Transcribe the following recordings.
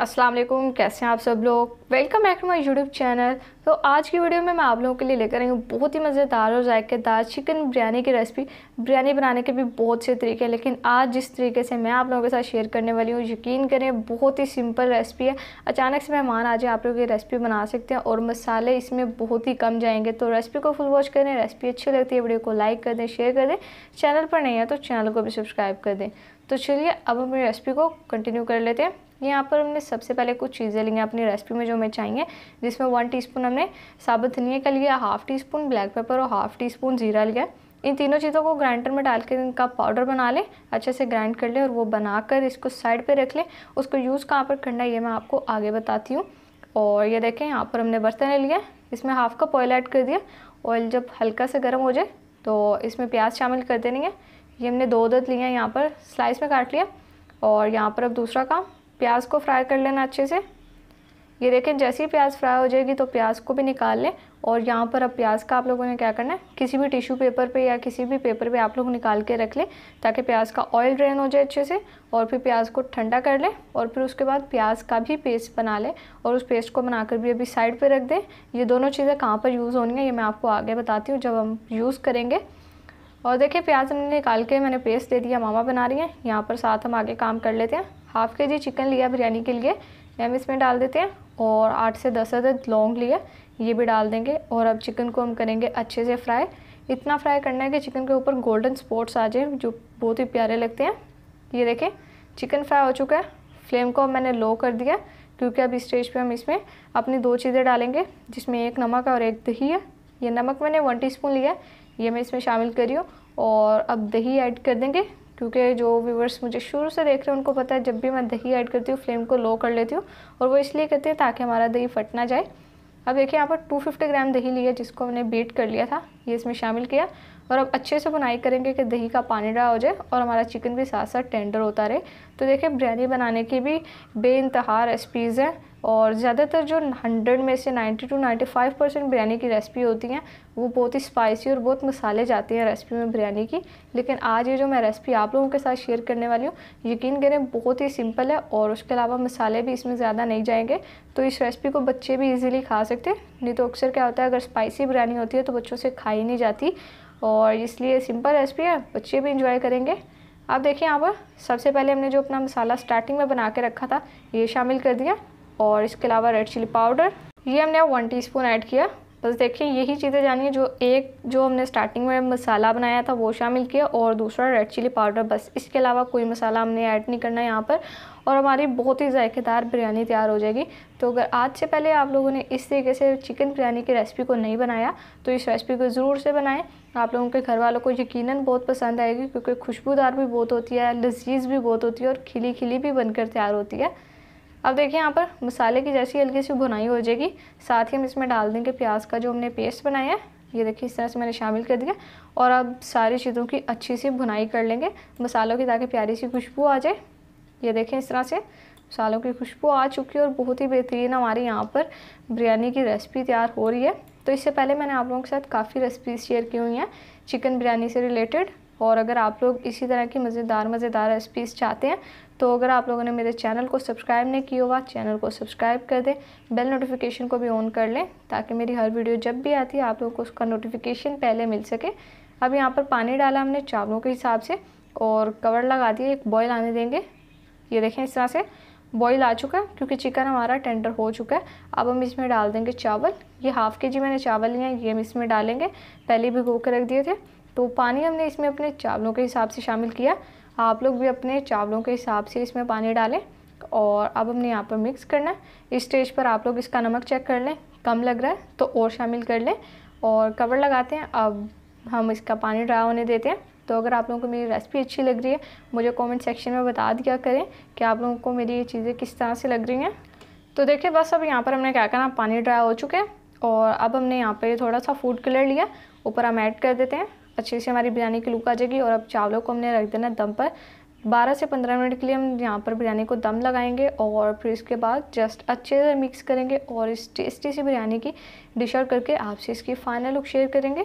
अस्सलाम वालेकुम कैसे हैं आप सब लोग welcome back to my YouTube channel तो आज की वीडियो में मैं आप लोगों के लिए लेकर आई हूँ बहुत ही मज़ेदार और जायकेदार चिकन बिरयानी की रेसिपी बिरयानी बनाने के भी बहुत से तरीके हैं लेकिन आज जिस तरीके से मैं आप लोगों के साथ शेयर करने वाली हूँ यकीन करें बहुत ही सिंपल रेसिपी है अचानक से मेहमान आ जाए आप लोग ये रेसिपी बना सकते हैं और मसाले इसमें बहुत ही कम जाएंगे तो रेसिपी को फुल वॉच करें रेसिपी अच्छी लगती है वीडियो को लाइक कर दें शेयर कर दें चैनल पर नहीं है तो चैनल को भी सब्सक्राइब कर दें तो चलिए अब हम रेसिपी को कंटिन्यू कर लेते हैं यहाँ पर हमने सबसे पहले कुछ चीज़ें ली हैं अपनी रेसिपी में जो हमें चाहिए जिसमें वन टीस्पून हमने साबुत धनिया का लिया half teaspoon black pepper और हाफ़ टी स्पून जीरा लिया इन तीनों चीज़ों को ग्राइंडर में डाल के इनका पाउडर बना लें अच्छे से ग्राइंड कर लें और वो बनाकर इसको साइड पे रख लें उसको यूज़ कहाँ पर करना है ये मैं आपको आगे बताती हूँ और ये देखें यहाँ पर हमने बर्तन ले लिया इसमें हाफ़ कप ऑयल ऐड कर दिया ऑयल जब हल्का से गर्म हो जाए तो इसमें प्याज शामिल कर देनी है ये हमने दो अदद लिया यहाँ पर स्लाइस में काट लिया और यहाँ पर अब दूसरा काम प्याज को फ्राई कर लेना अच्छे से ये देखें जैसे ही प्याज फ्राई हो जाएगी तो प्याज को भी निकाल लें और यहाँ पर अब प्याज का आप लोगों ने क्या करना है किसी भी टिश्यू पेपर पे या किसी भी पेपर पे आप लोग निकाल के रख लें ताकि प्याज का ऑयल ड्रेन हो जाए अच्छे से और फिर प्याज को ठंडा कर लें और फिर उसके बाद प्याज का भी पेस्ट बना लें और उस पेस्ट को बनाकर भी अभी साइड पर रख दें ये दोनों चीज़ें कहाँ पर यूज़ होनी है ये मैं आपको आगे बताती हूँ जब हम यूज़ करेंगे और देखिए प्याज हमने निकाल के मैंने पेस्ट दे दिया मामा बना रही हैं यहाँ पर साथ हम आगे काम कर लेते हैं हाफ़ के जी चिकन लिया बिरयानी के लिए हम इसमें डाल देते हैं और आठ से दस अदद लौंग लिया ये भी डाल देंगे और अब चिकन को हम करेंगे अच्छे से फ्राई इतना फ्राई करना है कि चिकन के ऊपर गोल्डन स्पॉट्स आ जाए जो बहुत ही प्यारे लगते हैं ये देखें चिकन फ्राई हो चुका है फ्लेम को मैंने लो कर दिया क्योंकि अब स्टेज पे हम इसमें अपनी दो चीज़ें डालेंगे जिसमें एक नमक और एक दही है ये नमक मैंने वन टीस्पून लिया है ये मैं इसमें शामिल करी हूँ और अब दही ऐड कर देंगे क्योंकि जो व्यूवर्स मुझे शुरू से देख रहे हैं उनको पता है जब भी मैं दही ऐड करती हूँ फ्लेम को लो कर लेती हूँ और वो इसलिए करती है ताकि हमारा दही फट ना जाए अब देखिए यहाँ पर 250 ग्राम दही लिया जिसको हमने बीट कर लिया था ये इसमें शामिल किया और अब अच्छे से बुनाई करेंगे कि दही का पानी डा हो जाए और हमारा चिकन भी साथ साथ टेंडर होता रहे तो देखिए बिरयानी बनाने की भी बे इंतहा रेसिपीज़ हैं और ज़्यादातर जो हंड्रेड में से ninety two ninety five percent biryani की रेसिपी होती हैं वो बहुत ही स्पाइसी और बहुत मसाले जाते हैं रेसिपी में बिरयानी की लेकिन आज ये जो मैं रेसिपी आप लोगों के साथ शेयर करने वाली हूँ यकीन करें बहुत ही सिंपल है और उसके अलावा मसाले भी इसमें ज़्यादा नहीं जाएंगे तो इस रेसिपी को बच्चे भी ईजिली खा सकते नहीं तो अक्सर क्या होता है अगर स्पाइसी बिरयानी होती है तो बच्चों से खाई नहीं जाती और इसलिए सिंपल रेसिपी है बच्चे भी इंजॉय करेंगे आप देखिए यहाँ पर सबसे पहले हमने जो अपना मसाला स्टार्टिंग में बना के रखा था ये शामिल कर दिया और इसके अलावा रेड चिली पाउडर ये हमने वन टीस्पून ऐड किया बस देखिए यही चीज़ें जानिए जो एक जो हमने स्टार्टिंग में मसाला बनाया था वो शामिल किया और दूसरा रेड चिली पाउडर बस इसके अलावा कोई मसाला हमने ऐड नहीं करना है यहाँ पर और हमारी बहुत ही ज़ायकेदार बिरयानी तैयार हो जाएगी तो अगर आज से पहले आप लोगों ने इस तरीके से चिकन बिरयानी की रेसिपी को नहीं बनाया तो इस रेसिपी को ज़रूर से बनाएं आप लोगों के घर वालों को यकीन बहुत पसंद आएगी क्योंकि खुशबूदार भी बहुत होती है लजीज भी बहुत होती है और खिली खिली भी बनकर तैयार होती है अब देखिए यहाँ पर मसाले की जैसी हल्की सी भुनाई हो जाएगी साथ ही हम इसमें डाल देंगे प्याज का जो हमने पेस्ट बनाया है ये देखिए इस तरह से मैंने शामिल कर दिया और अब सारी चीज़ों की अच्छी सी भुनाई कर लेंगे मसालों की ताकि प्यारी सी खुशबू आ जाए ये देखें इस तरह से मसालों की खुशबू आ चुकी है और बहुत ही बेहतरीन हमारे यहाँ पर बिरयानी की रेसिपी तैयार हो रही है तो इससे पहले मैंने आप लोगों के साथ काफ़ी रेसिपीज शेयर की हुई हैं चिकन बिरयानी से रिलेटेड और अगर आप लोग इसी तरह की मज़ेदार मज़ेदार रेसिपीज़ चाहते हैं तो अगर आप लोगों ने मेरे चैनल को सब्सक्राइब नहीं किया हुआ चैनल को सब्सक्राइब कर दें बेल नोटिफिकेशन को भी ऑन कर लें ताकि मेरी हर वीडियो जब भी आती है आप लोगों को उसका नोटिफिकेशन पहले मिल सके अब यहाँ पर पानी डाला हमने चावलों के हिसाब से और कवर लगा दिए एक बॉयल आने देंगे ये देखें इस तरह से बॉयल आ चुका है क्योंकि चिकन हमारा टेंडर हो चुका है अब हम इसमें डाल देंगे चावल ये हाफ़ के जी मैंने चावल लिए हैं ये हम इसमें डालेंगे पहले भिगो के रख दिए थे तो पानी हमने इसमें अपने चावलों के हिसाब से शामिल किया आप लोग भी अपने चावलों के हिसाब से इसमें पानी डालें और अब हमने यहाँ पर मिक्स करना है इस स्टेज पर आप लोग इसका नमक चेक कर लें कम लग रहा है तो और शामिल कर लें और कवर लगाते हैं अब हम इसका पानी ड्राई होने देते हैं तो अगर आप लोगों को मेरी रेसिपी अच्छी लग रही है मुझे कमेंट सेक्शन में बता दिया करें कि आप लोगों को मेरी ये चीज़ें किस तरह से लग रही हैं तो देखिए बस अब यहाँ पर हमने क्या करना पानी ड्राई हो चुके हैं और अब हमने यहाँ पर थोड़ा सा फूड कलर लिया ऊपर हम ऐड कर देते हैं अच्छे से हमारी बिरयानी की लुक आ जाएगी और अब चावलों को हमने रख देना दम पर 12 से 15 मिनट के लिए हम यहाँ पर बिरयानी को दम लगाएंगे और फिर इसके बाद जस्ट अच्छे से मिक्स करेंगे और इस टेस्टी सी बिरयानी की डिश आउट करके आपसे इसकी फाइनल लुक शेयर करेंगे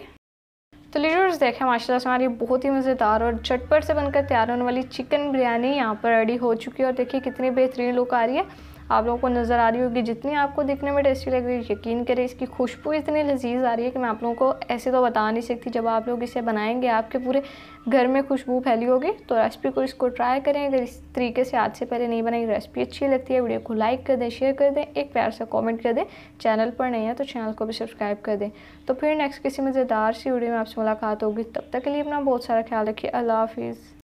तो लीडर्स देखें माशाल्लाह से हमारी बहुत ही मज़ेदार और झटपट से बनकर तैयार होने वाली चिकन बिरयानी यहाँ पर रेडी हो चुकी है और देखिए कितनी बेहतरीन लुक आ रही है आप लोगों को नज़र आ रही होगी जितनी आपको दिखने में टेस्टी लग रही है यकीन करें इसकी खुशबू इतनी लजीज आ रही है कि मैं आप लोगों को ऐसे तो बता नहीं सकती जब आप लोग इसे बनाएंगे आपके पूरे घर में खुशबू फैली होगी तो रेसिपी को इसको ट्राई करें अगर इस तरीके से आज से पहले नहीं बनाई रेसिपी अच्छी लगती है वीडियो को लाइक कर दें शेयर कर दें एक प्यार से कॉमेंट कर दें चैनल पर नहीं है तो चैनल को भी सब्सक्राइब कर दें तो फिर नेक्स्ट किसी मज़ेदार सी वीडियो में आपसे मुलाकात होगी तब तक के लिए अपना बहुत सारा ख्याल रखिए अल्लाह हाफिज़